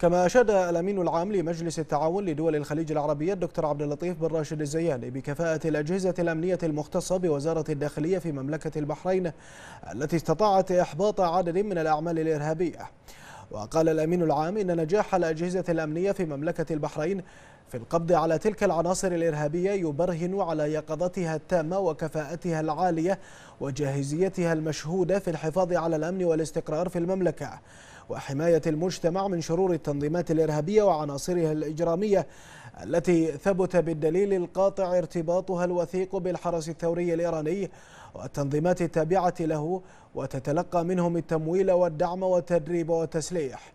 كما أشاد الأمين العام لمجلس التعاون لدول الخليج العربية الدكتور عبد اللطيف بن راشد الزياني بكفاءة الأجهزة الأمنية المختصة بوزارة الداخلية في مملكة البحرين التي استطاعت إحباط عدد من الأعمال الإرهابية وقال الأمين العام إن نجاح الأجهزة الأمنية في مملكة البحرين في القبض على تلك العناصر الإرهابية يبرهن على يقظتها التامة وكفاءتها العالية وجاهزيتها المشهودة في الحفاظ على الأمن والاستقرار في المملكة وحماية المجتمع من شرور التنظيمات الإرهابية وعناصرها الإجرامية التي ثبت بالدليل القاطع ارتباطها الوثيق بالحرس الثوري الإيراني والتنظيمات التابعة له وتتلقى منهم التمويل والدعم والتدريب والتسليح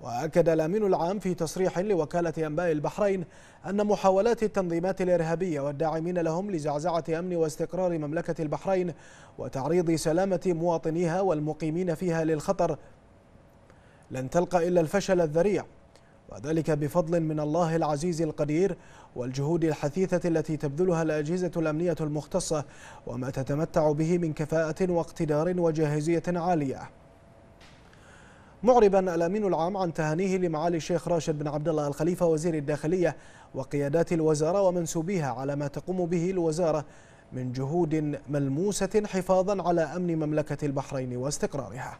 وأكد الأمين العام في تصريح لوكالة أنباء البحرين أن محاولات التنظيمات الإرهابية والداعمين لهم لزعزعة أمن واستقرار مملكة البحرين وتعريض سلامة مواطنيها والمقيمين فيها للخطر لن تلقى إلا الفشل الذريع وذلك بفضل من الله العزيز القدير والجهود الحثيثة التي تبذلها الأجهزة الأمنية المختصة وما تتمتع به من كفاءة واقتدار وجاهزية عالية معربا الأمين العام عن تهانيه لمعالي الشيخ راشد بن عبد الله الخليفة وزير الداخلية وقيادات الوزارة ومنسوبيها على ما تقوم به الوزارة من جهود ملموسة حفاظا على أمن مملكة البحرين واستقرارها